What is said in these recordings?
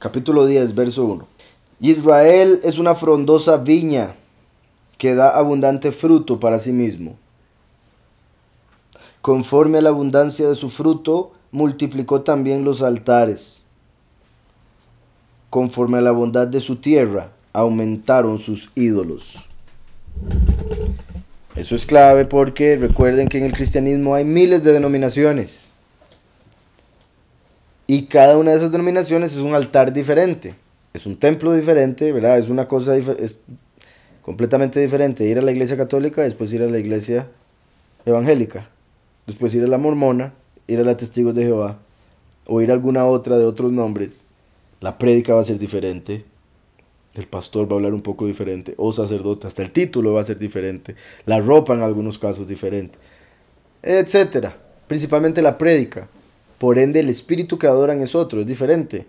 capítulo 10, verso 1. Israel es una frondosa viña que da abundante fruto para sí mismo. Conforme a la abundancia de su fruto, multiplicó también los altares. Conforme a la bondad de su tierra, aumentaron sus ídolos. Eso es clave porque recuerden que en el cristianismo hay miles de denominaciones. Y cada una de esas denominaciones es un altar diferente, es un templo diferente, ¿verdad? Es una cosa completamente diferente. Ir a la iglesia católica, después ir a la iglesia evangélica, después ir a la mormona, ir a la testigos de Jehová, o ir a alguna otra de otros nombres. La prédica va a ser diferente, el pastor va a hablar un poco diferente, o sacerdote, hasta el título va a ser diferente, la ropa en algunos casos diferente, etcétera. Principalmente la prédica por ende, el espíritu que adoran es otro, es diferente.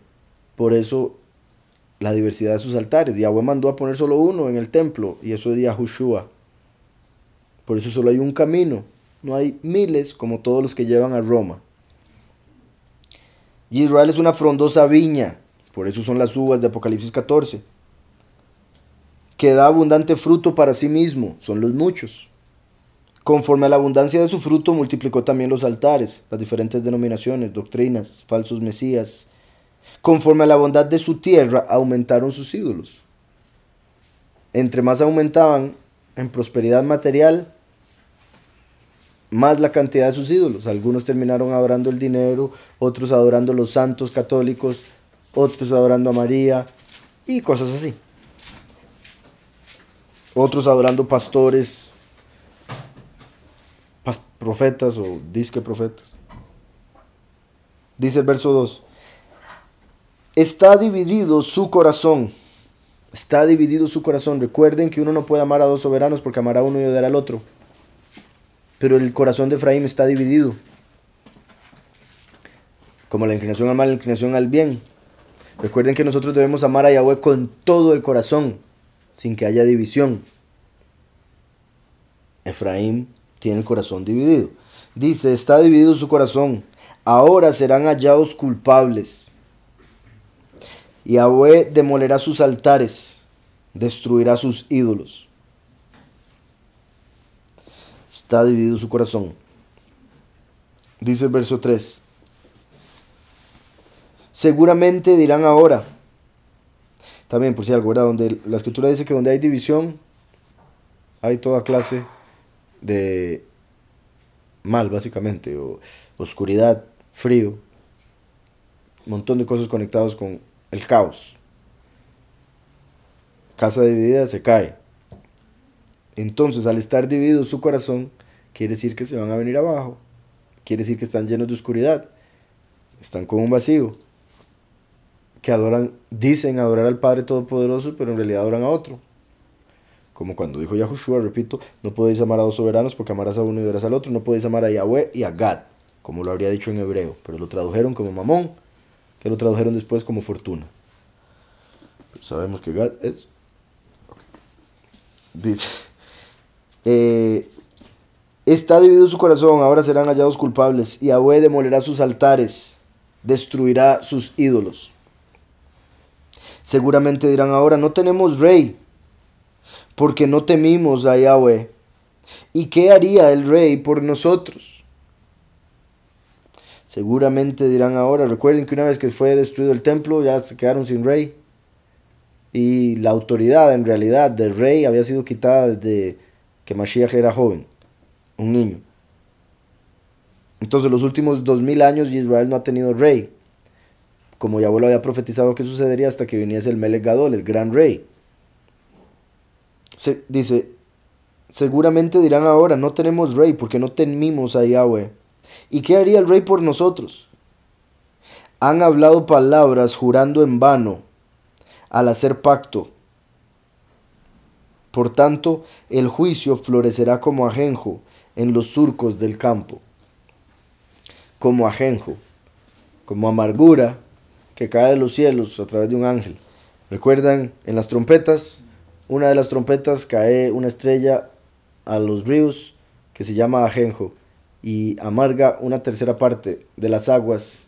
Por eso la diversidad de sus altares. Yahweh mandó a poner solo uno en el templo y eso es Yahushua. Por eso solo hay un camino. No hay miles como todos los que llevan a Roma. Y Israel es una frondosa viña. Por eso son las uvas de Apocalipsis 14. Que da abundante fruto para sí mismo. Son los muchos. Conforme a la abundancia de su fruto multiplicó también los altares, las diferentes denominaciones, doctrinas, falsos mesías. Conforme a la bondad de su tierra aumentaron sus ídolos. Entre más aumentaban en prosperidad material, más la cantidad de sus ídolos. Algunos terminaron adorando el dinero, otros adorando los santos católicos, otros adorando a María y cosas así. Otros adorando pastores profetas o disque profetas. Dice el verso 2, está dividido su corazón. Está dividido su corazón. Recuerden que uno no puede amar a dos soberanos porque amará a uno y odiará al otro. Pero el corazón de Efraín está dividido. Como la inclinación al mal, la inclinación al bien. Recuerden que nosotros debemos amar a Yahweh con todo el corazón, sin que haya división. Efraín tiene el corazón dividido. Dice, está dividido su corazón, ahora serán hallados culpables. Y Yahweh demolerá sus altares, destruirá sus ídolos. Está dividido su corazón. Dice el verso 3. Seguramente dirán ahora. También, por si algo, ¿verdad? Donde la escritura dice que donde hay división, hay toda clase de mal, básicamente, o oscuridad, frío, un montón de cosas conectadas con el caos. Casa dividida se cae. Entonces, al estar dividido su corazón, quiere decir que se van a venir abajo, quiere decir que están llenos de oscuridad, están con un vacío, que adoran, dicen adorar al Padre Todopoderoso, pero en realidad adoran a otro. Como cuando dijo Yahushua, repito, no podéis amar a dos soberanos porque amarás a uno y verás al otro, no podéis amar a Yahweh y a Gad, como lo habría dicho en hebreo, pero lo tradujeron como mamón, que lo tradujeron después como fortuna. sabemos que Gad es... Dice... Eh, está dividido su corazón, ahora serán hallados culpables. y Yahweh demolerá sus altares, destruirá sus ídolos. Seguramente dirán ahora, no tenemos rey, porque no temimos a Yahweh. ¿Y qué haría el rey por nosotros? Seguramente dirán ahora, recuerden que una vez que fue destruido el templo ya se quedaron sin rey. Y la autoridad en realidad del rey había sido quitada desde que Mashiach era joven, un niño. Entonces los últimos dos mil años Israel no ha tenido rey, como Yahweh lo había profetizado que sucedería hasta que viniese el Mele Gadol, el gran rey dice, seguramente dirán ahora, no tenemos rey porque no temimos a Yahweh. ¿Y qué haría el rey por nosotros? Han hablado palabras jurando en vano al hacer pacto. Por tanto, el juicio florecerá como ajenjo en los surcos del campo. Como ajenjo, como amargura que cae de los cielos a través de un ángel. ¿Recuerdan en las trompetas? una de las trompetas cae una estrella a los ríos que se llama Ajenjo y amarga una tercera parte de las aguas.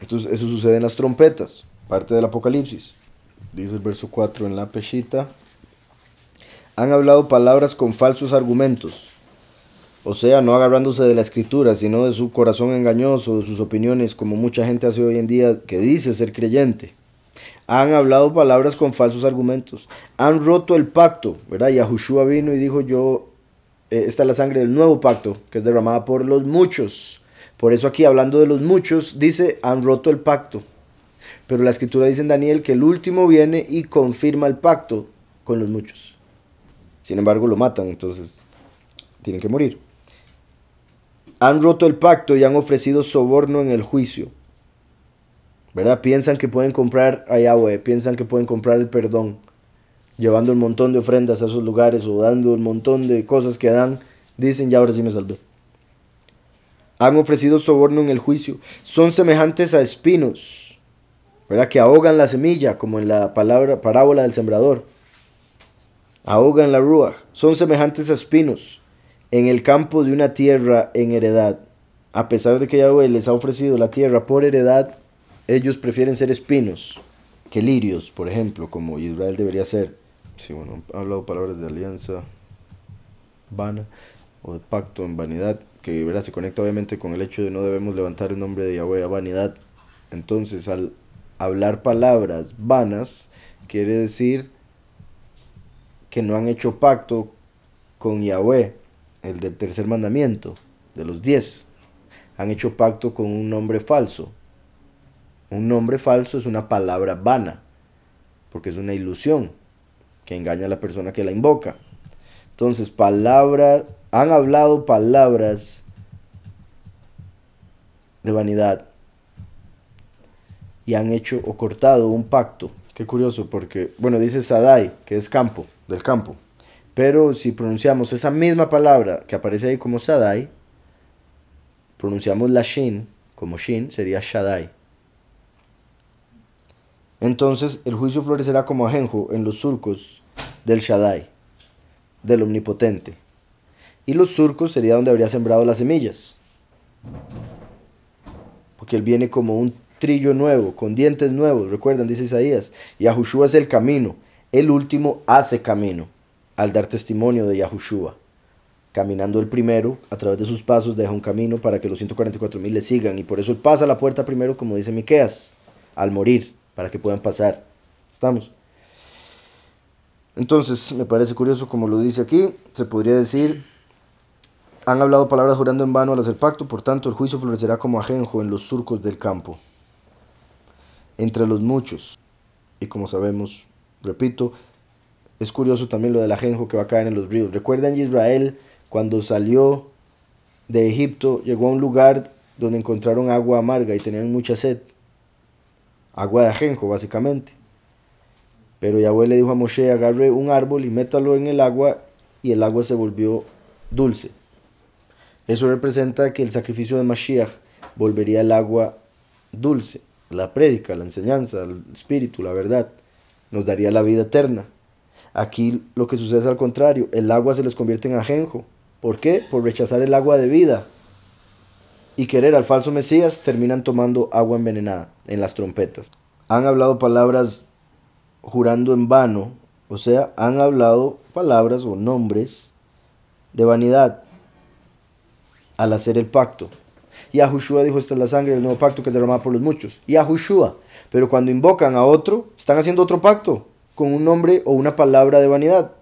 Entonces eso sucede en las trompetas, parte del Apocalipsis. Dice el verso 4 en la peshita. Han hablado palabras con falsos argumentos, o sea, no agarrándose de la escritura, sino de su corazón engañoso, de sus opiniones, como mucha gente hace hoy en día que dice ser creyente han hablado palabras con falsos argumentos, han roto el pacto, ¿verdad? Yahushua vino y dijo, yo, eh, esta es la sangre del nuevo pacto, que es derramada por los muchos. Por eso aquí, hablando de los muchos, dice, han roto el pacto. Pero la escritura dice en Daniel que el último viene y confirma el pacto con los muchos. Sin embargo, lo matan, entonces tienen que morir. Han roto el pacto y han ofrecido soborno en el juicio ¿verdad? Piensan que pueden comprar a Yahweh, piensan que pueden comprar el perdón, llevando un montón de ofrendas a esos lugares o dando un montón de cosas que dan, dicen, ya ahora sí me salvé. Han ofrecido soborno en el juicio. Son semejantes a espinos, ¿verdad? Que ahogan la semilla, como en la palabra, parábola del sembrador. Ahogan la rúa. Son semejantes a espinos en el campo de una tierra en heredad. A pesar de que Yahweh les ha ofrecido la tierra por heredad, ellos prefieren ser espinos que lirios, por ejemplo, como Israel debería ser. Sí, bueno, ha hablado palabras de alianza vana o de pacto en vanidad, que se conecta obviamente con el hecho de no debemos levantar el nombre de Yahweh a vanidad. Entonces, al hablar palabras vanas, quiere decir que no han hecho pacto con Yahweh, el del tercer mandamiento, de los diez. Han hecho pacto con un nombre falso, un nombre falso es una palabra vana, porque es una ilusión que engaña a la persona que la invoca. Entonces, palabras, han hablado palabras de vanidad y han hecho o cortado un pacto. Qué curioso, porque, bueno, dice Sadai, que es campo, del campo. Pero si pronunciamos esa misma palabra que aparece ahí como Sadai, pronunciamos la Shin como Shin, sería Shaddai. Entonces el juicio florecerá como ajenjo en los surcos del Shaddai, del Omnipotente. Y los surcos sería donde habría sembrado las semillas. Porque él viene como un trillo nuevo, con dientes nuevos, recuerdan, dice Isaías. Yahushua es el camino, el último hace camino al dar testimonio de Yahushua. Caminando el primero, a través de sus pasos deja un camino para que los 144.000 mil le sigan. Y por eso él pasa la puerta primero, como dice Miqueas, al morir para que puedan pasar. ¿Estamos? Entonces, me parece curioso como lo dice aquí, se podría decir, han hablado palabras jurando en vano al hacer pacto, por tanto el juicio florecerá como ajenjo en los surcos del campo, entre los muchos. Y como sabemos, repito, es curioso también lo del ajenjo que va a caer en los ríos. recuerden Israel cuando salió de Egipto, llegó a un lugar donde encontraron agua amarga y tenían mucha sed agua de ajenjo básicamente. Pero Yahweh le dijo a Moshe, agarre un árbol y métalo en el agua y el agua se volvió dulce. Eso representa que el sacrificio de Mashiach volvería el agua dulce, la prédica, la enseñanza, el espíritu, la verdad. Nos daría la vida eterna. Aquí lo que sucede es al contrario, el agua se les convierte en ajenjo. ¿Por qué? Por rechazar el agua de vida y querer al falso Mesías terminan tomando agua envenenada en las trompetas. Han hablado palabras jurando en vano, o sea, han hablado palabras o nombres de vanidad al hacer el pacto. Y a Joshua dijo, esta es la sangre del nuevo pacto que es por los muchos. Y a Joshua, pero cuando invocan a otro, están haciendo otro pacto con un nombre o una palabra de vanidad.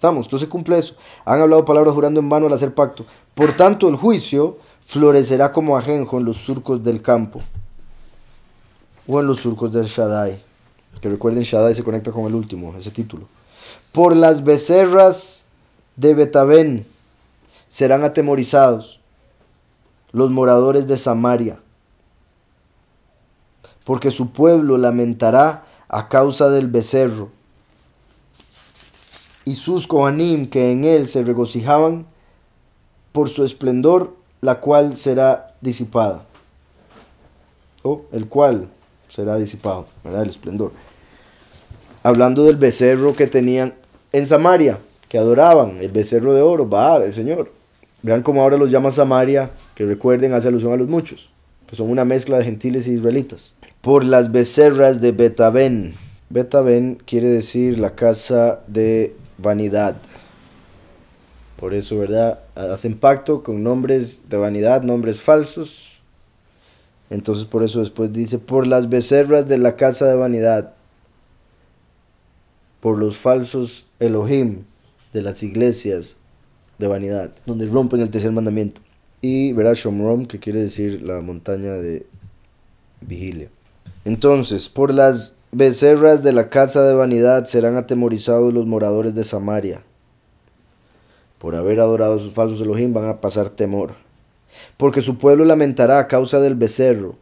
Estamos, entonces cumple eso. Han hablado palabras jurando en vano al hacer pacto. Por tanto, el juicio florecerá como ajenjo en los surcos del campo o en los surcos del Shaddai. Que recuerden, Shaddai se conecta con el último, ese título. Por las becerras de Betabén serán atemorizados los moradores de Samaria, porque su pueblo lamentará a causa del becerro y sus Coanim que en él se regocijaban por su esplendor, la cual será disipada. O el cual será disipado, ¿verdad? El esplendor. Hablando del becerro que tenían en Samaria, que adoraban, el becerro de oro, va el Señor. Vean cómo ahora los llama Samaria, que recuerden, hace alusión a los muchos, que son una mezcla de gentiles y e israelitas. Por las becerras de Betabén. Betabén quiere decir la casa de vanidad. Por eso, ¿verdad? Hacen pacto con nombres de vanidad, nombres falsos. Entonces, por eso después dice, por las becerras de la casa de vanidad, por los falsos Elohim de las iglesias de vanidad, donde rompen el tercer mandamiento. Y, verás Shomrom, que quiere decir la montaña de vigilia. Entonces, por las Becerras de la casa de vanidad serán atemorizados los moradores de Samaria. Por haber adorado a sus falsos Elohim van a pasar temor. Porque su pueblo lamentará a causa del becerro.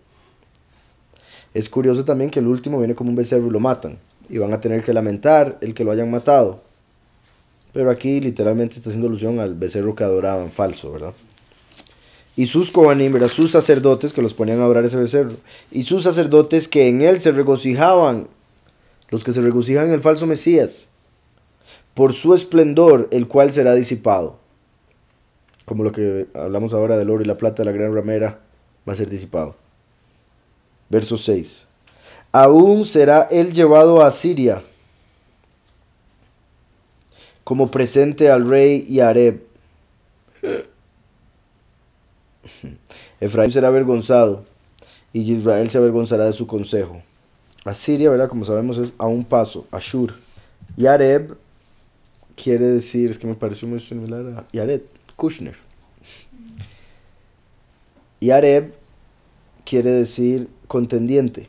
Es curioso también que el último viene como un becerro y lo matan. Y van a tener que lamentar el que lo hayan matado. Pero aquí literalmente está haciendo alusión al becerro que adoraban falso, ¿verdad? y sus coanim, sus sacerdotes que los ponían a orar ese becerro, y sus sacerdotes que en él se regocijaban, los que se regocijan en el falso Mesías, por su esplendor, el cual será disipado. Como lo que hablamos ahora del oro y la plata de la gran ramera, va a ser disipado. Verso 6. Aún será él llevado a Siria como presente al rey y Efraín será avergonzado y Israel se avergonzará de su consejo. Asiria, ¿verdad? Como sabemos es a un paso, Ashur. Yareb quiere decir, es que me pareció muy similar a Yaret, Kushner. Yareb quiere decir contendiente.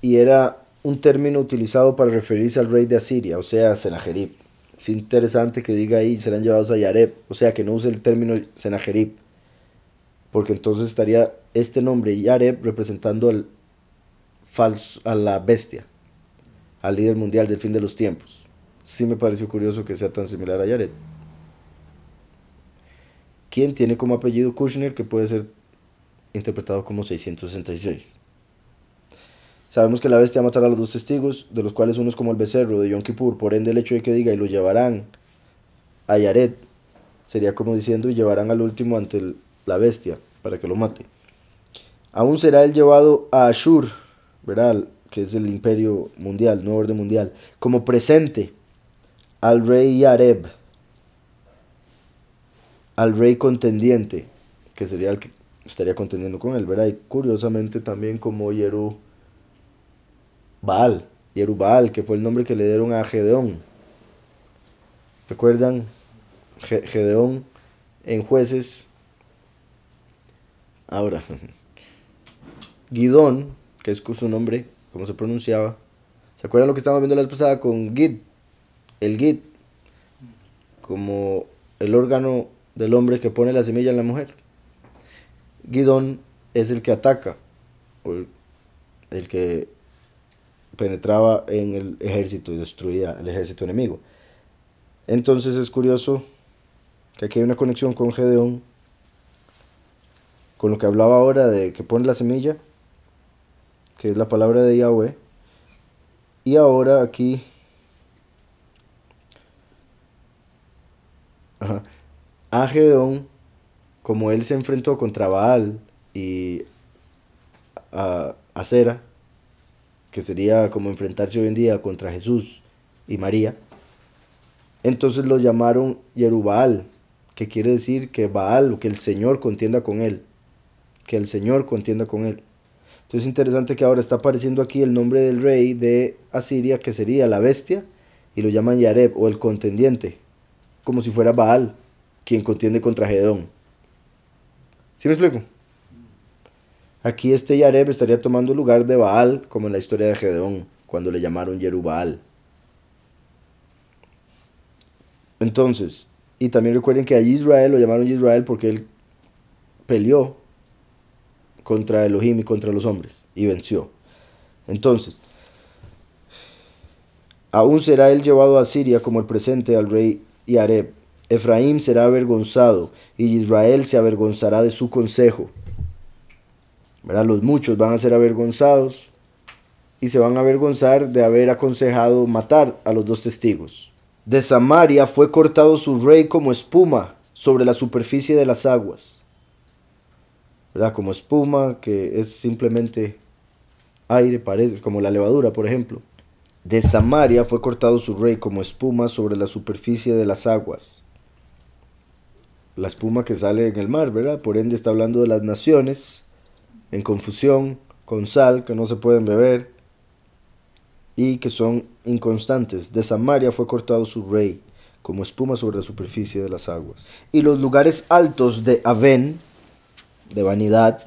Y era un término utilizado para referirse al rey de Asiria, o sea, Senajerib. Es interesante que diga ahí, serán llevados a Yareb, o sea, que no use el término Senajerib, porque entonces estaría este nombre Yareb representando al a la bestia, al líder mundial del fin de los tiempos. Sí me pareció curioso que sea tan similar a Yareb. ¿Quién tiene como apellido Kushner, que puede ser interpretado como 666. Sabemos que la bestia matará a los dos testigos, de los cuales uno es como el becerro de Yom Kippur, por ende el hecho de que diga y lo llevarán a Yaret sería como diciendo y llevarán al último ante la bestia para que lo mate. Aún será él llevado a Ashur, ¿verdad? que es el imperio mundial, nuevo orden mundial, como presente al rey Yareb, al rey contendiente, que sería el que estaría contendiendo con él, ¿verdad? Y curiosamente también como Yerú Baal, Yerubal, que fue el nombre que le dieron a Gedeón. ¿Recuerdan? Gedeón en jueces. Ahora, Guidón, que es su nombre, como se pronunciaba. ¿Se acuerdan lo que estábamos viendo la vez pasada con Gid? El Gid, como el órgano del hombre que pone la semilla en la mujer. Guidón es el que ataca, el que penetraba en el ejército y destruía el ejército enemigo. Entonces es curioso que aquí hay una conexión con Gedeón, con lo que hablaba ahora de que pone la semilla, que es la palabra de Yahweh, y ahora aquí... a Gedeón, como él se enfrentó contra Baal y a, a que sería como enfrentarse hoy en día contra Jesús y María, entonces lo llamaron Yerubal, que quiere decir que Baal, o que el Señor contienda con él, que el Señor contienda con él. Entonces es interesante que ahora está apareciendo aquí el nombre del rey de Asiria, que sería la bestia, y lo llaman Yareb o el contendiente, como si fuera Baal, quien contiende contra Gedón. ¿Sí me explico? Aquí este Yareb estaría tomando lugar de Baal, como en la historia de Gedeón, cuando le llamaron Yerubal Entonces, y también recuerden que a Israel lo llamaron Israel porque él peleó contra Elohim y contra los hombres y venció. Entonces, aún será él llevado a Siria como el presente al rey Yareb. Efraín será avergonzado y Israel se avergonzará de su consejo. Los muchos van a ser avergonzados y se van a avergonzar de haber aconsejado matar a los dos testigos. De Samaria fue cortado su rey como espuma sobre la superficie de las aguas. ¿Verdad? Como espuma que es simplemente aire, parece, como la levadura, por ejemplo. De Samaria fue cortado su rey como espuma sobre la superficie de las aguas. La espuma que sale en el mar, ¿verdad? Por ende está hablando de las naciones en confusión, con sal que no se pueden beber y que son inconstantes. De Samaria fue cortado su rey como espuma sobre la superficie de las aguas. Y los lugares altos de Avén, de vanidad,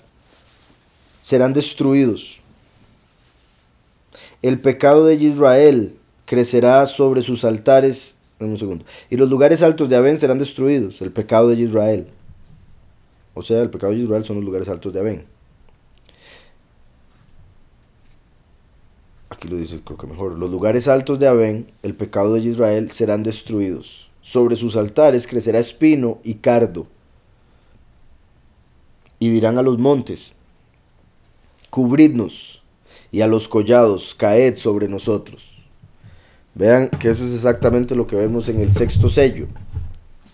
serán destruidos. El pecado de Israel crecerá sobre sus altares. Un segundo. Y los lugares altos de Avén serán destruidos. El pecado de Israel. O sea, el pecado de Israel son los lugares altos de Avén. aquí lo dice creo que mejor, los lugares altos de Abén, el pecado de Israel, serán destruidos. Sobre sus altares crecerá espino y cardo. Y dirán a los montes, cubridnos, y a los collados, caed sobre nosotros. Vean que eso es exactamente lo que vemos en el sexto sello.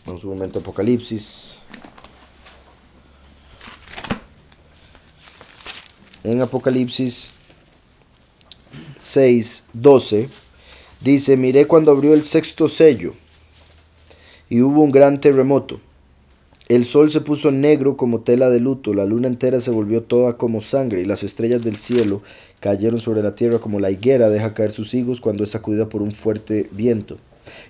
En su momento Apocalipsis. En Apocalipsis 6, dice, miré cuando abrió el sexto sello y hubo un gran terremoto. El sol se puso negro como tela de luto, la luna entera se volvió toda como sangre y las estrellas del cielo cayeron sobre la tierra como la higuera deja caer sus higos cuando es sacudida por un fuerte viento.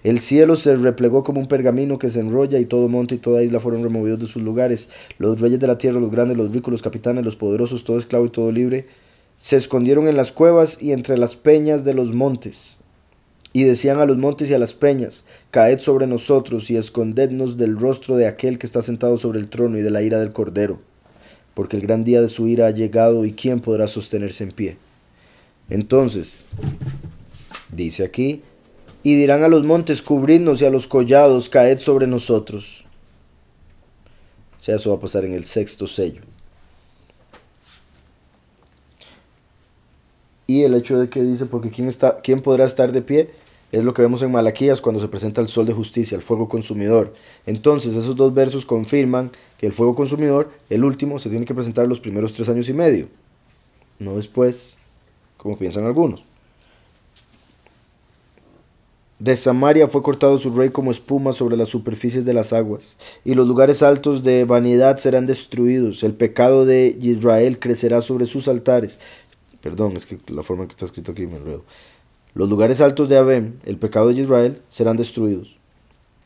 El cielo se replegó como un pergamino que se enrolla y todo monte y toda isla fueron removidos de sus lugares. Los reyes de la tierra, los grandes, los ricos, capitanes, los poderosos, todo esclavo y todo libre se escondieron en las cuevas y entre las peñas de los montes. Y decían a los montes y a las peñas, caed sobre nosotros y escondednos del rostro de aquel que está sentado sobre el trono y de la ira del cordero, porque el gran día de su ira ha llegado y quién podrá sostenerse en pie. Entonces, dice aquí, y dirán a los montes, cubridnos y a los collados, caed sobre nosotros. O sea, eso va a pasar en el sexto sello. y el hecho de que dice, porque ¿quién, está, quién podrá estar de pie? Es lo que vemos en Malaquías cuando se presenta el sol de justicia, el fuego consumidor. Entonces, esos dos versos confirman que el fuego consumidor, el último, se tiene que presentar los primeros tres años y medio, no después, como piensan algunos. De Samaria fue cortado su rey como espuma sobre las superficies de las aguas, y los lugares altos de vanidad serán destruidos, el pecado de Israel crecerá sobre sus altares, Perdón, es que la forma que está escrito aquí me enredo. Los lugares altos de Abem, el pecado de Israel, serán destruidos.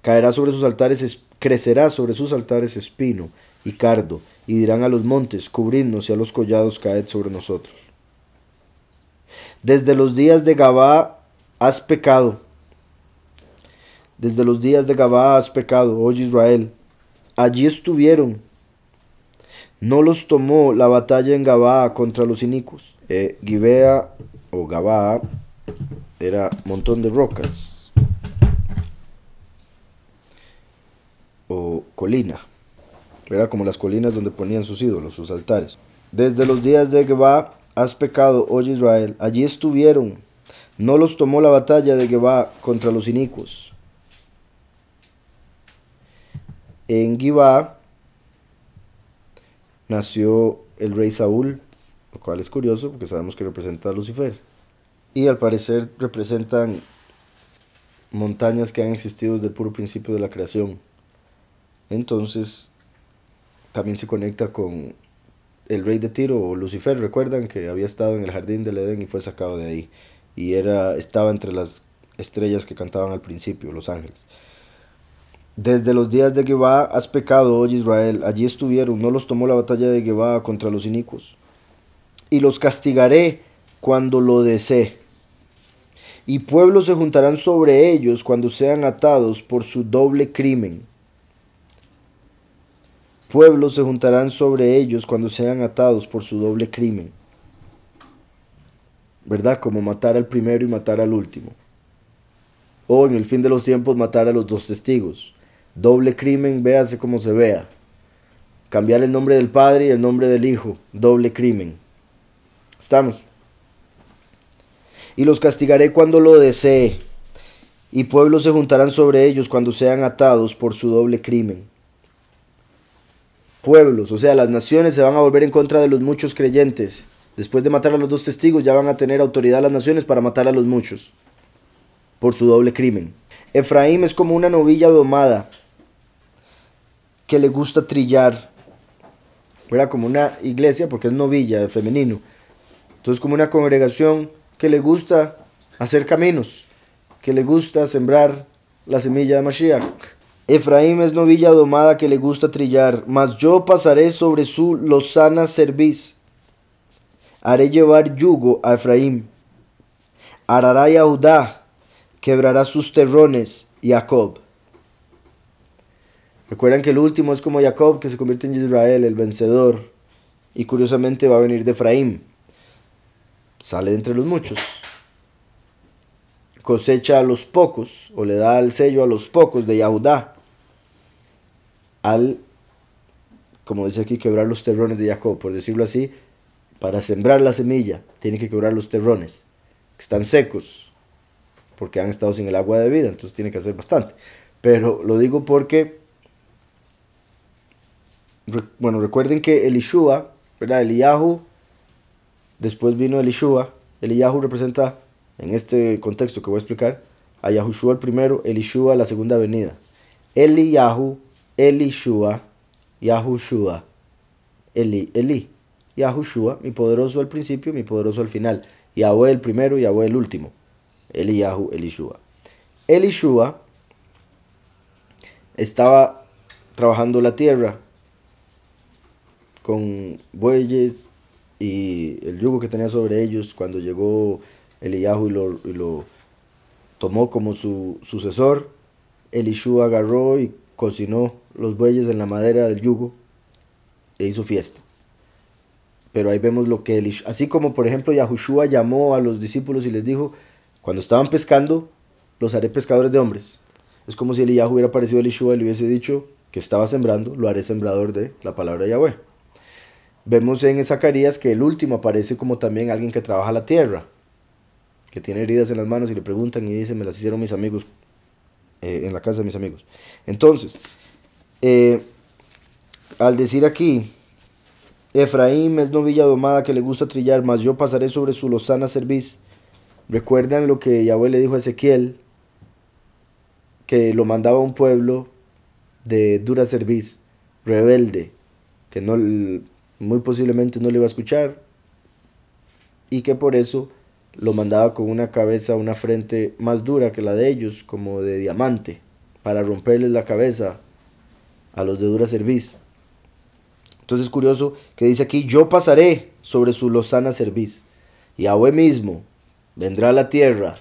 Caerá sobre sus altares, crecerá sobre sus altares espino y cardo, y dirán a los montes, cubridnos, y a los collados, caed sobre nosotros. Desde los días de Gabá has pecado. Desde los días de Gabá has pecado, oh Israel. Allí estuvieron no los tomó la batalla en Gabá contra los inicuos. Eh, gibea o Gabaa era montón de rocas o colina. Era como las colinas donde ponían sus ídolos, sus altares. Desde los días de Geba has pecado, oh Israel. Allí estuvieron. No los tomó la batalla de Gabá contra los inicuos. En gibea nació el rey Saúl, lo cual es curioso porque sabemos que representa a Lucifer. Y al parecer representan montañas que han existido desde el puro principio de la creación. Entonces, también se conecta con el rey de Tiro o Lucifer, recuerdan que había estado en el jardín del Edén y fue sacado de ahí. Y era, estaba entre las estrellas que cantaban al principio, los ángeles. Desde los días de Geba has pecado, oh Israel. Allí estuvieron, no los tomó la batalla de Geba contra los inicuos. Y los castigaré cuando lo desee. Y pueblos se juntarán sobre ellos cuando sean atados por su doble crimen. Pueblos se juntarán sobre ellos cuando sean atados por su doble crimen. ¿Verdad? Como matar al primero y matar al último. O en el fin de los tiempos matar a los dos testigos Doble crimen, véase como se vea. Cambiar el nombre del padre y el nombre del hijo. Doble crimen. Estamos. Y los castigaré cuando lo desee. Y pueblos se juntarán sobre ellos cuando sean atados por su doble crimen. Pueblos, o sea, las naciones se van a volver en contra de los muchos creyentes. Después de matar a los dos testigos ya van a tener autoridad las naciones para matar a los muchos. Por su doble crimen. Efraín es como una novilla domada le gusta trillar, era Como una iglesia, porque es novilla, femenino. Entonces, como una congregación que le gusta hacer caminos, que le gusta sembrar la semilla de Mashiach. Efraín es novilla domada que le gusta trillar, mas yo pasaré sobre su lozana cerviz. Haré llevar yugo a Efraín. Arará y a quebrará sus terrones, y Jacob. Recuerdan que el último es como Jacob que se convierte en Israel, el vencedor, y curiosamente va a venir de Efraín. Sale de entre los muchos. Cosecha a los pocos, o le da el sello a los pocos de Yahudá, al, como dice aquí, quebrar los terrones de Jacob, por decirlo así, para sembrar la semilla, tiene que quebrar los terrones, que están secos, porque han estado sin el agua de vida, entonces tiene que hacer bastante. Pero lo digo porque bueno, recuerden que Elishua, ¿verdad? Eliyahu, después vino el Eliyahu representa, en este contexto que voy a explicar, a Yahushua el primero, Elishua la segunda venida. Eliyahu, Elishua, Yahushua, Eli, Eli, Yahushua, mi poderoso al principio, mi poderoso al final. Yahweh el primero, Yahweh el último. Eliyahu, el Yeshua estaba trabajando la tierra, con bueyes y el yugo que tenía sobre ellos cuando llegó Eliyahu y lo, lo tomó como su sucesor. Elishú agarró y cocinó los bueyes en la madera del yugo e hizo fiesta. Pero ahí vemos lo que Elishua, así como por ejemplo Yahushua llamó a los discípulos y les dijo, cuando estaban pescando, los haré pescadores de hombres. Es como si Eliyahu hubiera aparecido a Elishua y le hubiese dicho que estaba sembrando, lo haré sembrador de la palabra de Yahweh. Vemos en Zacarías que el último aparece como también alguien que trabaja la tierra, que tiene heridas en las manos y le preguntan y dicen, me las hicieron mis amigos, eh, en la casa de mis amigos. Entonces, eh, al decir aquí, Efraín es novilla domada que le gusta trillar, mas yo pasaré sobre su lozana cerviz. Recuerdan lo que Yahweh le dijo a Ezequiel, que lo mandaba a un pueblo de dura cerviz, rebelde, que no muy posiblemente no le iba a escuchar y que por eso lo mandaba con una cabeza, una frente más dura que la de ellos, como de diamante, para romperles la cabeza a los de dura cerviz. Entonces es curioso que dice aquí, yo pasaré sobre su lozana cerviz. y Yahweh mismo vendrá a la tierra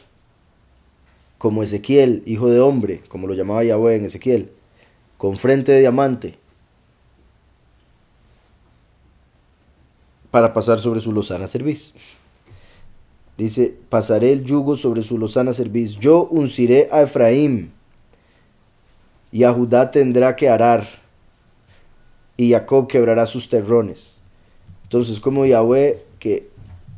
como Ezequiel, hijo de hombre, como lo llamaba Yahweh en Ezequiel, con frente de diamante, para pasar sobre su lozana cerviz. Dice, pasaré el yugo sobre su lozana cerviz. Yo unciré a Efraín y a Judá tendrá que arar y Jacob quebrará sus terrones. Entonces, como Yahweh que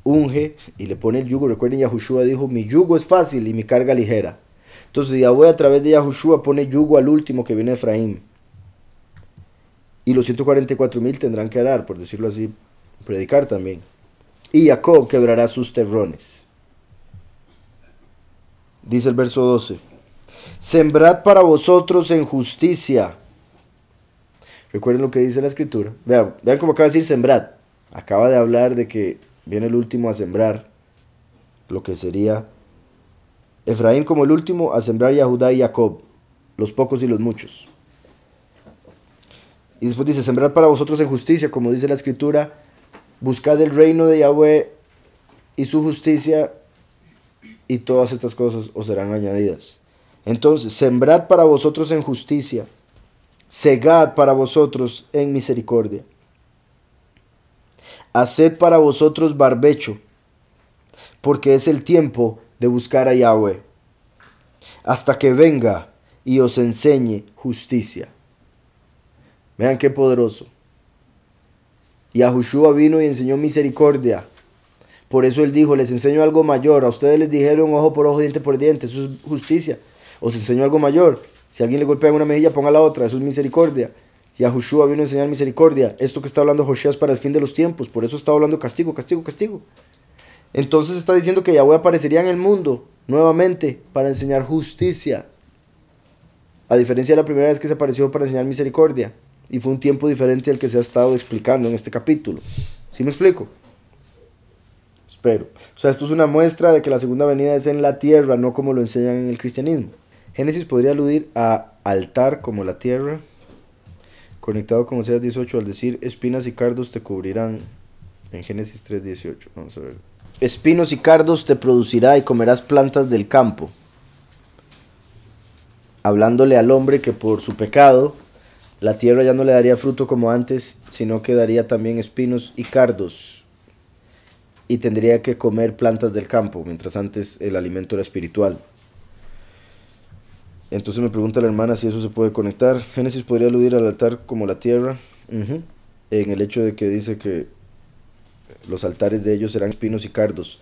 unge y le pone el yugo, recuerden Yahushua dijo, mi yugo es fácil y mi carga ligera. Entonces Yahweh a través de Yahushua pone yugo al último que viene Efraín. Y los 144 mil tendrán que arar, por decirlo así, predicar también. Y Jacob quebrará sus terrones. Dice el verso 12. Sembrad para vosotros en justicia. Recuerden lo que dice la escritura. Vean, vean cómo acaba de decir sembrad. Acaba de hablar de que viene el último a sembrar. Lo que sería Efraín como el último a sembrar y a Judá y Jacob. Los pocos y los muchos. Y después dice, sembrad para vosotros en justicia, como dice la escritura, Buscad el reino de Yahweh y su justicia y todas estas cosas os serán añadidas. Entonces, sembrad para vosotros en justicia, segad para vosotros en misericordia. Haced para vosotros barbecho, porque es el tiempo de buscar a Yahweh, hasta que venga y os enseñe justicia. Vean qué poderoso. Y a Joshua vino y enseñó misericordia. Por eso él dijo, les enseño algo mayor. A ustedes les dijeron ojo por ojo, diente por diente. Eso es justicia. Os enseño algo mayor. Si alguien le golpea una mejilla, ponga la otra. Eso es misericordia. Y a Joshua vino a enseñar misericordia. Esto que está hablando Joshua es para el fin de los tiempos. Por eso está hablando castigo, castigo, castigo. Entonces está diciendo que Yahweh aparecería en el mundo nuevamente para enseñar justicia. A diferencia de la primera vez que se apareció para enseñar misericordia y fue un tiempo diferente al que se ha estado explicando en este capítulo. ¿Sí me explico? Espero. O sea, esto es una muestra de que la segunda venida es en la tierra, no como lo enseñan en el cristianismo. Génesis podría aludir a altar como la tierra, conectado con Oseas 18 al decir espinas y cardos te cubrirán. En Génesis 3:18, vamos a ver. Espinos y cardos te producirá y comerás plantas del campo. Hablándole al hombre que por su pecado la tierra ya no le daría fruto como antes, sino que daría también espinos y cardos. Y tendría que comer plantas del campo, mientras antes el alimento era espiritual. Entonces me pregunta la hermana si eso se puede conectar. Génesis podría aludir al altar como la tierra, en el hecho de que dice que los altares de ellos serán espinos y cardos.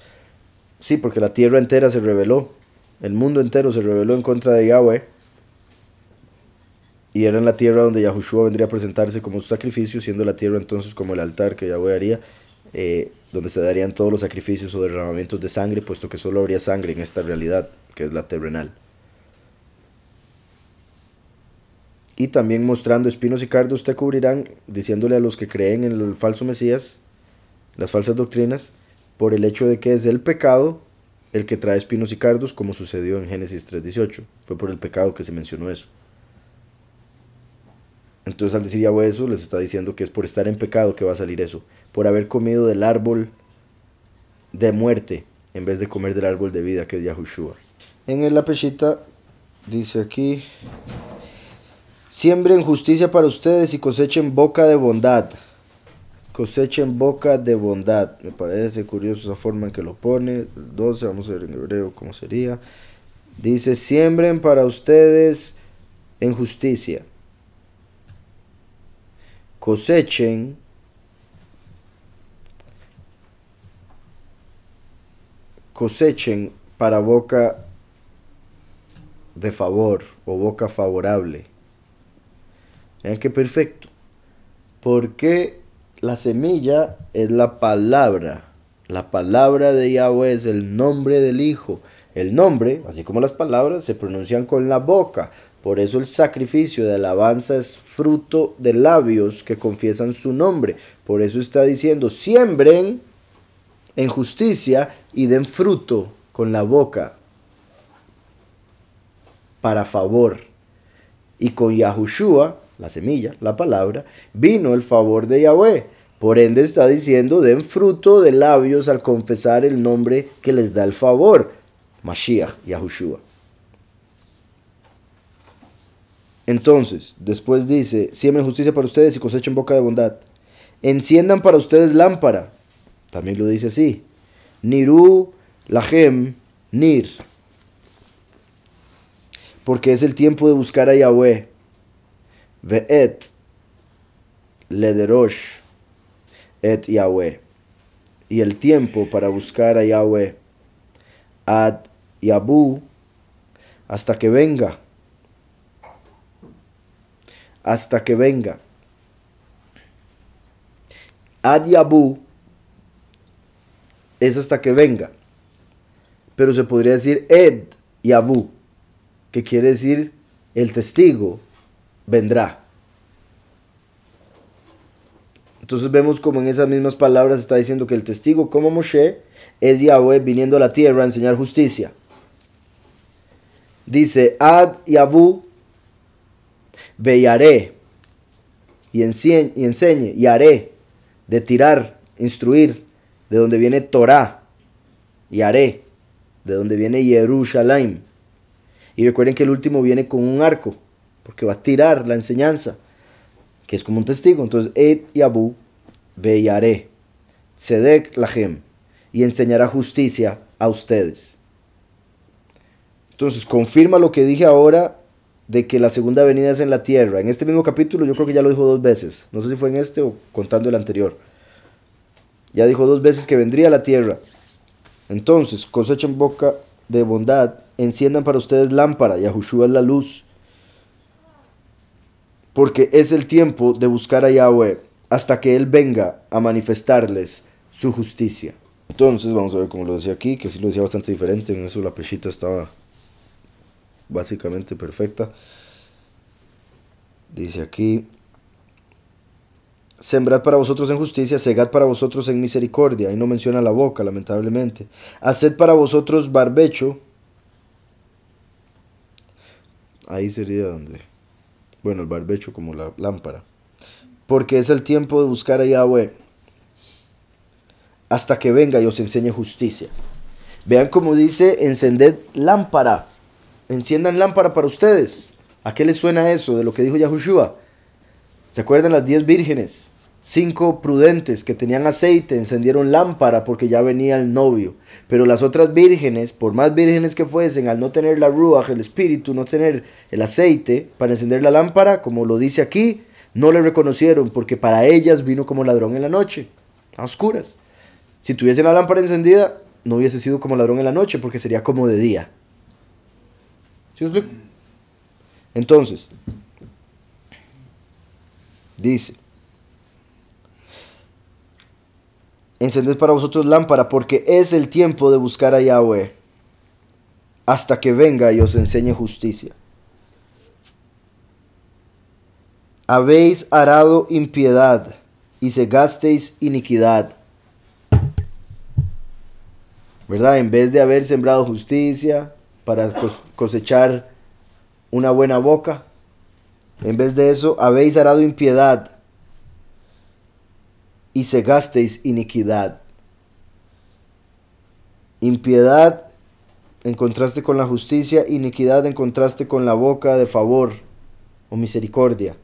Sí, porque la tierra entera se reveló. el mundo entero se reveló en contra de Yahweh y era en la tierra donde Yahushua vendría a presentarse como su sacrificio, siendo la tierra entonces como el altar que Yahweh haría, eh, donde se darían todos los sacrificios o derramamientos de sangre, puesto que solo habría sangre en esta realidad, que es la terrenal. Y también mostrando espinos y cardos te cubrirán, diciéndole a los que creen en el falso Mesías, las falsas doctrinas, por el hecho de que es el pecado el que trae espinos y cardos, como sucedió en Génesis 3.18. Fue por el pecado que se mencionó eso. Entonces al decir Yahweh eso, les está diciendo que es por estar en pecado que va a salir eso, por haber comido del árbol de muerte en vez de comer del árbol de vida que es Yahushua. En el apechita dice aquí, siembren justicia para ustedes y cosechen boca de bondad. Cosechen boca de bondad. Me parece curioso esa forma en que lo pone. 12, vamos a ver en hebreo cómo sería. Dice, siembren para ustedes en justicia cosechen cosechen para boca de favor o boca favorable. Vean eh, que perfecto. Porque la semilla es la palabra. La palabra de Yahweh es el nombre del Hijo. El nombre, así como las palabras, se pronuncian con la boca. Por eso el sacrificio de alabanza es fruto de labios que confiesan su nombre. Por eso está diciendo, siembren en justicia y den fruto con la boca para favor. Y con Yahushua, la semilla, la palabra, vino el favor de Yahweh. Por ende está diciendo, den fruto de labios al confesar el nombre que les da el favor. Mashiach, Yahushua. Entonces, después dice, siembren justicia para ustedes y cosechen boca de bondad. Enciendan para ustedes lámpara. También lo dice así. Niru, lahem nir. Porque es el tiempo de buscar a Yahweh. Ve'et lederosh et Yahweh. Y el tiempo para buscar a Yahweh. Ad Yabu hasta que venga hasta que venga. Adiabu es hasta que venga. Pero se podría decir Ed y que quiere decir el testigo vendrá. Entonces vemos como en esas mismas palabras está diciendo que el testigo como Moshe es Yahweh viniendo a la tierra a enseñar justicia. Dice Ad y ve y haré, y enseñe, y haré, de tirar, instruir, de donde viene Torah, y haré, de donde viene Yerushalayim. Y recuerden que el último viene con un arco, porque va a tirar la enseñanza, que es como un testigo. Entonces, eid y abu, ve y haré, lahem, y enseñará justicia a ustedes. Entonces, confirma lo que dije ahora de que la segunda venida es en la tierra. En este mismo capítulo yo creo que ya lo dijo dos veces. No sé si fue en este o contando el anterior. Ya dijo dos veces que vendría a la tierra. Entonces, cosechen boca de bondad, enciendan para ustedes lámpara, Yahushua es la luz. Porque es el tiempo de buscar a Yahweh hasta que Él venga a manifestarles su justicia. Entonces, vamos a ver cómo lo decía aquí, que sí lo decía bastante diferente, en eso la pechita estaba básicamente perfecta. Dice aquí, Sembrad para vosotros en justicia, segad para vosotros en misericordia. Y no menciona la boca, lamentablemente. Haced para vosotros barbecho. Ahí sería donde. Bueno, el barbecho como la lámpara. Porque es el tiempo de buscar a Yahweh. Hasta que venga y os enseñe justicia. Vean cómo dice, encended lámpara enciendan lámpara para ustedes. ¿A qué les suena eso de lo que dijo Yahushua? ¿Se acuerdan las diez vírgenes? Cinco prudentes que tenían aceite encendieron lámpara porque ya venía el novio. Pero las otras vírgenes, por más vírgenes que fuesen, al no tener la ruaj, el espíritu, no tener el aceite para encender la lámpara, como lo dice aquí, no le reconocieron porque para ellas vino como ladrón en la noche, a oscuras. Si tuviesen la lámpara encendida, no hubiese sido como ladrón en la noche porque sería como de día. Entonces, dice, encended para vosotros lámpara porque es el tiempo de buscar a Yahweh hasta que venga y os enseñe justicia. Habéis arado impiedad y segasteis iniquidad. ¿Verdad? En vez de haber sembrado justicia, para pues, cosechar una buena boca. En vez de eso, habéis arado impiedad y segasteis iniquidad. Impiedad en contraste con la justicia, iniquidad en contraste con la boca de favor o misericordia.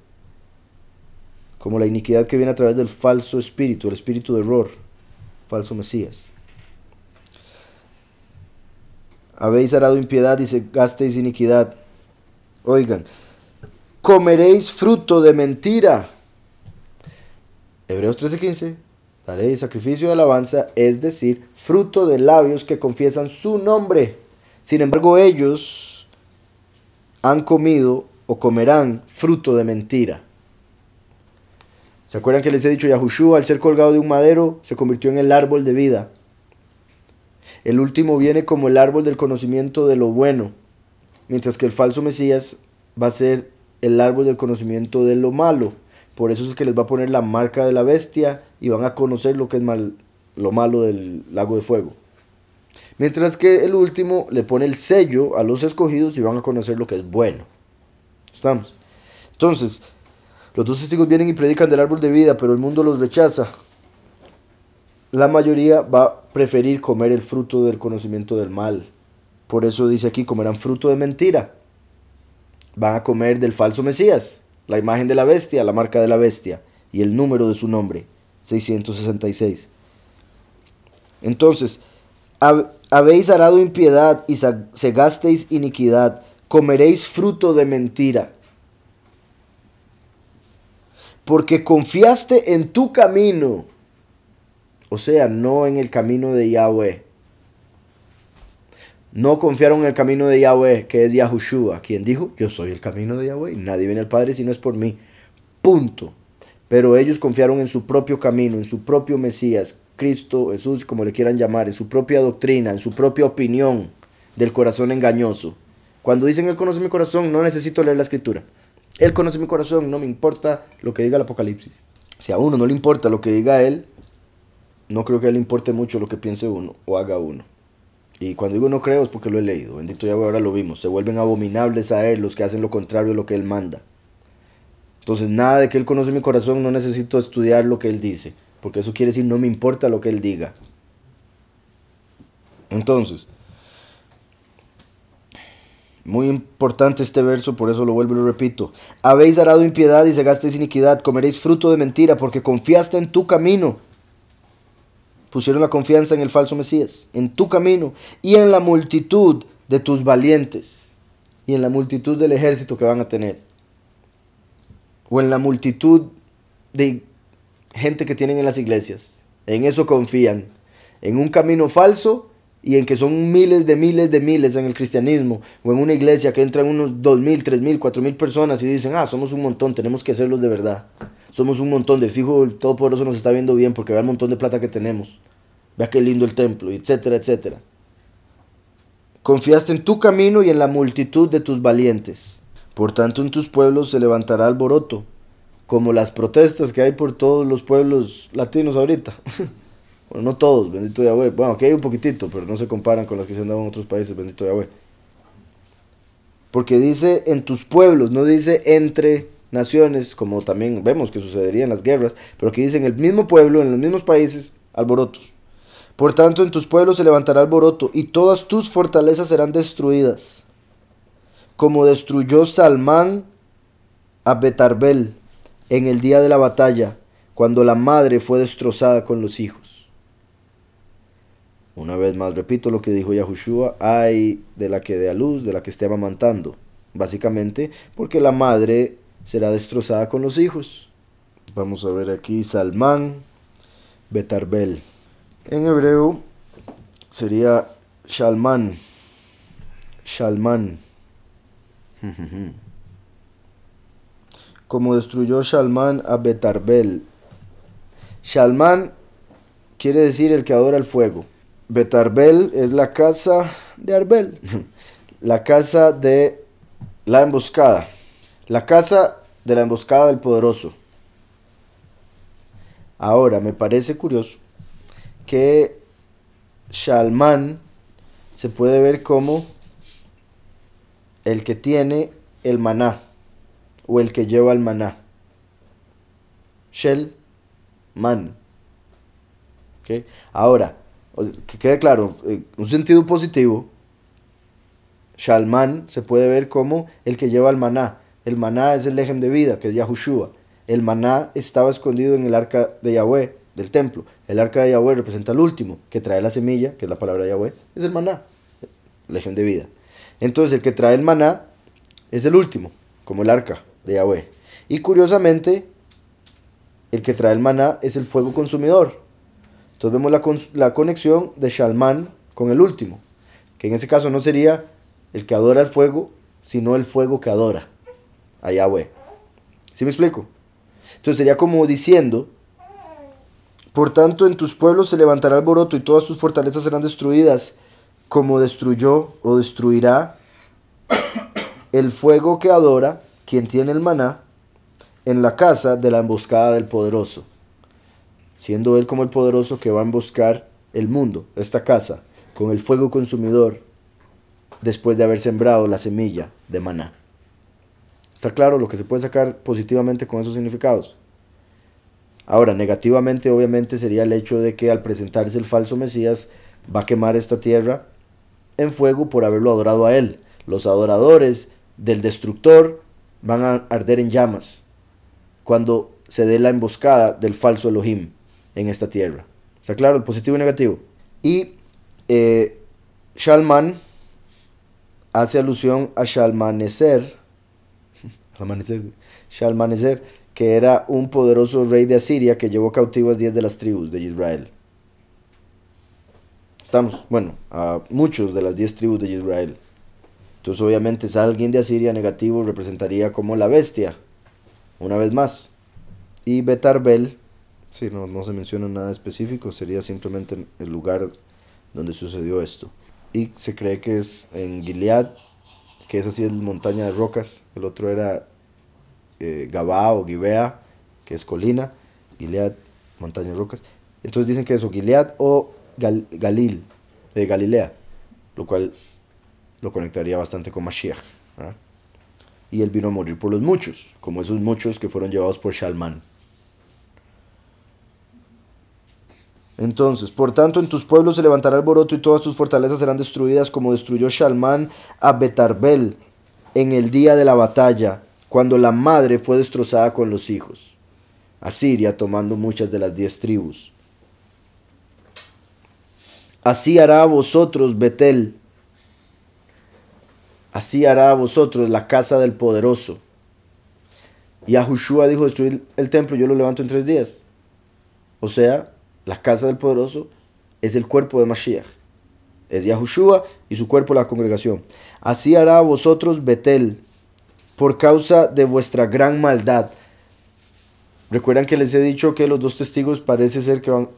Como la iniquidad que viene a través del falso espíritu, el espíritu de error, falso Mesías. habéis arado impiedad y se gastéis iniquidad. Oigan, comeréis fruto de mentira. Hebreos 13:15. Daréis sacrificio de alabanza, es decir, fruto de labios que confiesan su nombre. Sin embargo, ellos han comido o comerán fruto de mentira. ¿Se acuerdan que les he dicho Yahushua, al ser colgado de un madero, se convirtió en el árbol de vida? El último viene como el árbol del conocimiento de lo bueno, mientras que el falso Mesías va a ser el árbol del conocimiento de lo malo. Por eso es que les va a poner la marca de la bestia y van a conocer lo que es lo malo del lago de fuego. Mientras que el último le pone el sello a los escogidos y van a conocer lo que es bueno. ¿Estamos? Entonces, los dos testigos vienen y predican del árbol de vida, pero el mundo los rechaza. La mayoría va preferir comer el fruto del conocimiento del mal. Por eso dice aquí, comerán fruto de mentira. Van a comer del falso Mesías, la imagen de la bestia, la marca de la bestia y el número de su nombre, 666. Entonces, habéis arado impiedad y segasteis iniquidad, comeréis fruto de mentira. Porque confiaste en tu camino o sea, no en el camino de Yahweh. No confiaron en el camino de Yahweh, que es Yahushua, quien dijo, yo soy el camino de Yahweh, nadie viene al Padre si no es por mí. Punto. Pero ellos confiaron en su propio camino, en su propio Mesías, Cristo, Jesús, como le quieran llamar, en su propia doctrina, en su propia opinión del corazón engañoso. Cuando dicen Él conoce mi corazón, no necesito leer la escritura. Él conoce mi corazón, no me importa lo que diga el Apocalipsis. Si a uno no le importa lo que diga Él, no creo que le importe mucho lo que piense uno o haga uno. Y cuando digo no creo es porque lo he leído. Bendito ya ahora lo vimos. Se vuelven abominables a él los que hacen lo contrario a lo que él manda. Entonces, nada de que él conoce mi corazón, no necesito estudiar lo que él dice. Porque eso quiere decir no me importa lo que él diga. Entonces, muy importante este verso, por eso lo vuelvo y lo repito. Habéis arado impiedad y segasteis iniquidad, comeréis fruto de mentira, porque confiaste en tu camino pusieron la confianza en el falso Mesías, en tu camino y en la multitud de tus valientes y en la multitud del ejército que van a tener o en la multitud de gente que tienen en las iglesias. En eso confían, en un camino falso y en que son miles de miles de miles en el cristianismo o en una iglesia que entran unos mil, mil, 3.000, mil personas y dicen, ah, somos un montón, tenemos que hacerlos de verdad. Somos un montón de fijo, el Todopoderoso nos está viendo bien porque vea el montón de plata que tenemos. Vea qué lindo el templo, etcétera, etcétera. Confiaste en tu camino y en la multitud de tus valientes. Por tanto, en tus pueblos se levantará alboroto, como las protestas que hay por todos los pueblos latinos ahorita. bueno, no todos, bendito Yahweh. Bueno, aquí hay un poquitito, pero no se comparan con las que se han dado en otros países, bendito Yahweh. Porque dice en tus pueblos, no dice entre naciones, como también vemos que sucedería en las guerras, pero que dicen el mismo pueblo, en los mismos países, alborotos. Por tanto, en tus pueblos se levantará alboroto y todas tus fortalezas serán destruidas, como destruyó Salmán a Betarbel en el día de la batalla, cuando la madre fue destrozada con los hijos. Una vez más repito lo que dijo Yahushua, hay de la que dé a luz, de la que esté amamantando, básicamente porque la madre será destrozada con los hijos. Vamos a ver aquí Salmán, Betarbel. En hebreo sería Shalman. Shalman. Como destruyó Shalman a Betarbel. Shalman quiere decir el que adora el fuego. Betarbel es la casa de Arbel, la casa de la emboscada. La casa de la emboscada del poderoso. Ahora, me parece curioso que Shalman se puede ver como el que tiene el maná o el que lleva el maná. Shalman. Ahora, que quede claro, eh, un sentido positivo, Shalman se puede ver como el que lleva el maná. El maná es el eje de vida, que es Yahushua. El maná estaba escondido en el arca de Yahweh, del templo. El arca de Yahweh representa el último, que trae la semilla, que es la palabra de Yahweh, es el maná, el de vida. Entonces el que trae el maná es el último, como el arca de Yahweh. Y curiosamente, el que trae el maná es el fuego consumidor. Entonces vemos la, la conexión de Shalman con el último, que en ese caso no sería el que adora el fuego, sino el fuego que adora a Yahweh. ¿Sí me explico? Entonces sería como diciendo, por tanto en tus pueblos se levantará alboroto y todas sus fortalezas serán destruidas, como destruyó o destruirá el fuego que adora quien tiene el maná en la casa de la emboscada del poderoso, siendo él como el poderoso que va a emboscar el mundo, esta casa, con el fuego consumidor, después de haber sembrado la semilla de maná. Está claro lo que se puede sacar positivamente con esos significados. Ahora, negativamente obviamente sería el hecho de que al presentarse el falso Mesías va a quemar esta tierra en fuego por haberlo adorado a él. Los adoradores del destructor van a arder en llamas cuando se dé la emboscada del falso Elohim en esta tierra. ¿Está claro? El positivo y negativo. Y eh, Shalman hace alusión a Shalmaneser, Shalmaneser, que era un poderoso rey de Asiria que llevó cautivas 10 de las tribus de Israel. Estamos, bueno, a muchos de las 10 tribus de Israel. Entonces obviamente si alguien de Asiria negativo representaría como la bestia, una vez más. Y Betarbel, si no, se menciona nada específico, sería simplemente el lugar donde sucedió esto. Y se cree que es en Gilead, que es así es montaña de rocas, el otro era eh, Gaba o Gibea, que es colina, Gilead, montañas rocas. Entonces dicen que o Gilead o Galil, de eh, Galilea, lo cual lo conectaría bastante con Mashiach. Y él vino a morir por los muchos, como esos muchos que fueron llevados por Shalman. Entonces, por tanto, en tus pueblos se levantará el boroto... y todas tus fortalezas serán destruidas, como destruyó Shalman a Betarbel en el día de la batalla cuando la madre fue destrozada con los hijos. Asiria tomando muchas de las diez tribus. Así hará a vosotros Betel. Así hará a vosotros la casa del poderoso. Y a dijo destruir el templo, yo lo levanto en tres días. O sea, la casa del poderoso es el cuerpo de Mashiach. Es Yahushua y su cuerpo la congregación. Así hará a vosotros Betel, por causa de vuestra gran maldad. Recuerdan que les he dicho que los dos testigos parece ser que van...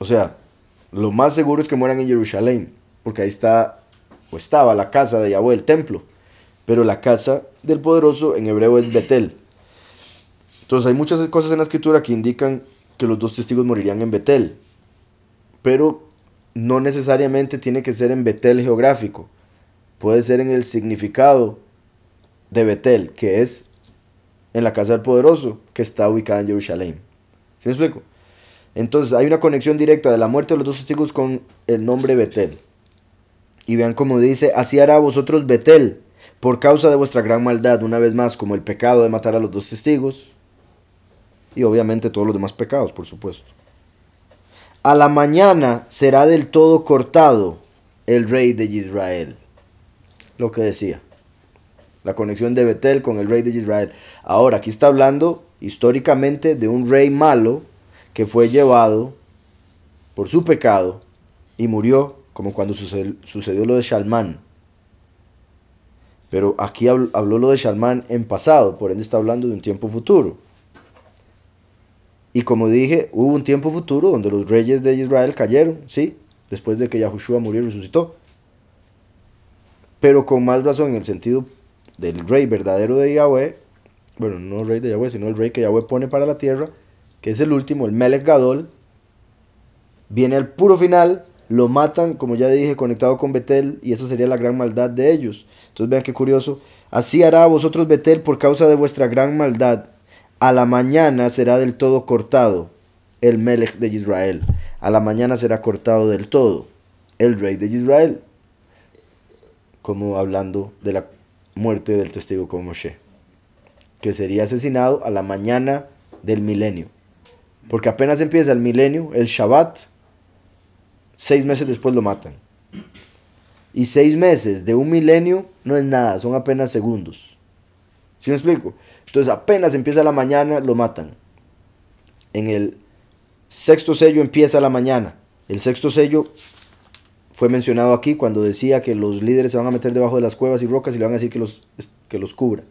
O sea, lo más seguro es que mueran en Jerusalén, porque ahí está, o estaba, la casa de Yahweh, el templo. Pero la casa del poderoso en hebreo es Betel. Entonces hay muchas cosas en la escritura que indican que los dos testigos morirían en Betel. Pero no necesariamente tiene que ser en Betel geográfico. Puede ser en el significado de Betel, que es en la casa del poderoso, que está ubicada en Jerusalén. ¿se me explico? Entonces hay una conexión directa de la muerte de los dos testigos con el nombre Betel. Y vean cómo dice, así hará vosotros Betel, por causa de vuestra gran maldad, una vez más, como el pecado de matar a los dos testigos. Y obviamente todos los demás pecados, por supuesto. A la mañana será del todo cortado el rey de Israel. Lo que decía la conexión de Betel con el rey de Israel. Ahora, aquí está hablando históricamente de un rey malo que fue llevado por su pecado y murió, como cuando sucedió lo de Shalman. Pero aquí habló, lo de Shalman en pasado, por ende está hablando de un tiempo futuro. Y como dije, hubo un tiempo futuro donde los reyes de Israel cayeron, ¿sí? Después de que Yahushua murió y resucitó. Pero con más razón en el sentido del rey verdadero de Yahweh, bueno, no el rey de Yahweh, sino el rey que Yahweh pone para la tierra, que es el último, el Melech Gadol, viene al puro final, lo matan, como ya dije, conectado con Betel, y eso sería la gran maldad de ellos. Entonces vean qué curioso, así hará vosotros Betel por causa de vuestra gran maldad, a la mañana será del todo cortado el Melech de Israel, a la mañana será cortado del todo el rey de Israel, como hablando de la muerte del testigo como Moshe, que sería asesinado a la mañana del milenio. Porque apenas empieza el milenio, el Shabbat, seis meses después lo matan. Y seis meses de un milenio no es nada, son apenas segundos. ¿Sí me explico? Entonces apenas empieza la mañana, lo matan. En el sexto sello empieza la mañana. El sexto sello fue mencionado aquí cuando decía que los líderes se van a meter debajo de las cuevas y rocas y le van a decir que los, que los cubra.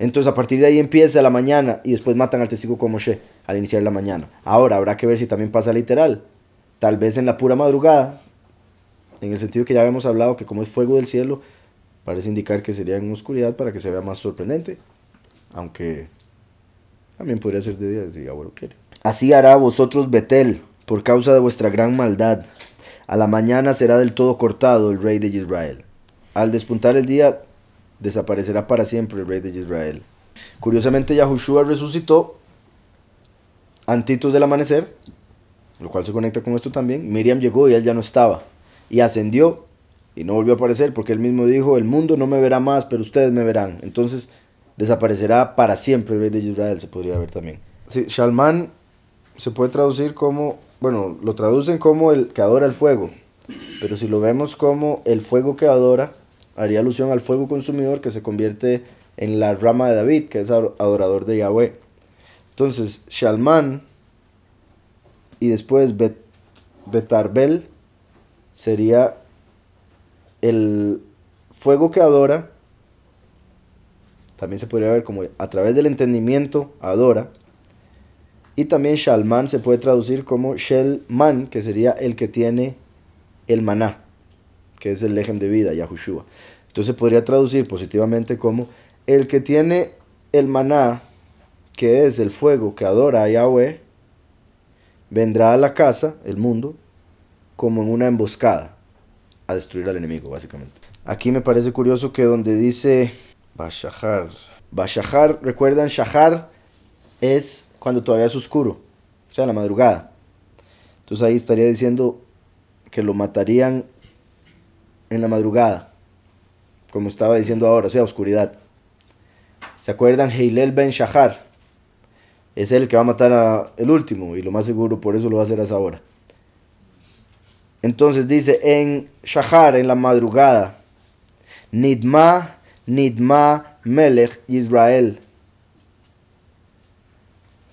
Entonces a partir de ahí empieza la mañana y después matan al testigo como Moshe al iniciar la mañana. Ahora habrá que ver si también pasa literal. Tal vez en la pura madrugada, en el sentido que ya habíamos hablado que como es fuego del cielo, parece indicar que sería en oscuridad para que se vea más sorprendente. Aunque también podría ser de día si Abuelo quiere. Así hará vosotros Betel por causa de vuestra gran maldad a la mañana será del todo cortado el rey de Israel. Al despuntar el día, desaparecerá para siempre el rey de Israel. Curiosamente, Yahushua resucitó antitos del amanecer, lo cual se conecta con esto también. Miriam llegó y él ya no estaba. Y ascendió y no volvió a aparecer porque él mismo dijo, el mundo no me verá más, pero ustedes me verán. Entonces desaparecerá para siempre el rey de Israel, se podría ver también. Sí, Shalman se puede traducir como bueno, lo traducen como el que adora el fuego, pero si lo vemos como el fuego que adora, haría alusión al fuego consumidor que se convierte en la rama de David, que es adorador de Yahweh. Entonces, Shalman y después Bet Betarbel sería el fuego que adora, también se podría ver como a través del entendimiento adora, y también Shalman se puede traducir como Shelman, que sería el que tiene el maná, que es el lejem de vida, Yahushua. Entonces podría traducir positivamente como el que tiene el maná, que es el fuego que adora a Yahweh, vendrá a la casa, el mundo, como en una emboscada, a destruir al enemigo, básicamente. Aquí me parece curioso que donde dice Bashahar, Bashahar, recuerdan, Shahar es cuando todavía es oscuro, o sea, en la madrugada. Entonces ahí estaría diciendo que lo matarían en la madrugada, como estaba diciendo ahora, o sea, oscuridad. ¿Se acuerdan? Heilel Ben Shahar. Es el que va a matar al el último y lo más seguro por eso lo va a hacer a esa hora. Entonces dice en Shahar, en la madrugada, Nidma, Nidma, Melech, Israel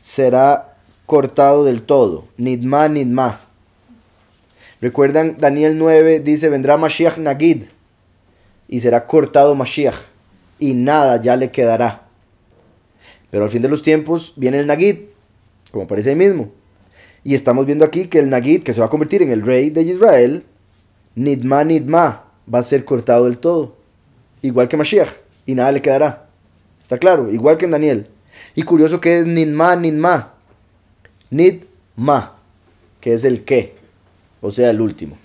será cortado del todo. Nidma, nidma. Recuerdan, Daniel 9 dice, vendrá Mashiach Nagid y será cortado Mashiach y nada ya le quedará. Pero al fin de los tiempos viene el Nagid, como parece ahí mismo. Y estamos viendo aquí que el Nagid, que se va a convertir en el rey de Israel, Nidma, Nidma, va a ser cortado del todo. Igual que Mashiach, y nada le quedará. ¿Está claro? Igual que en Daniel. Y curioso que es ninma, ninma. Nidma, que es el que, o sea, el último.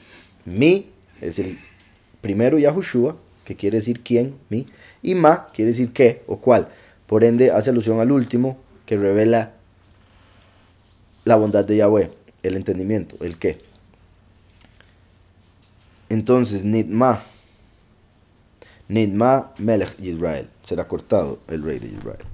Mi es el primero Yahushua, que quiere decir quién, mi. Y ma quiere decir qué o cuál. Por ende, hace alusión al último que revela la bondad de Yahweh, el entendimiento, el qué. Entonces, Nidma, Nidma Melech Israel, será cortado el rey de Israel.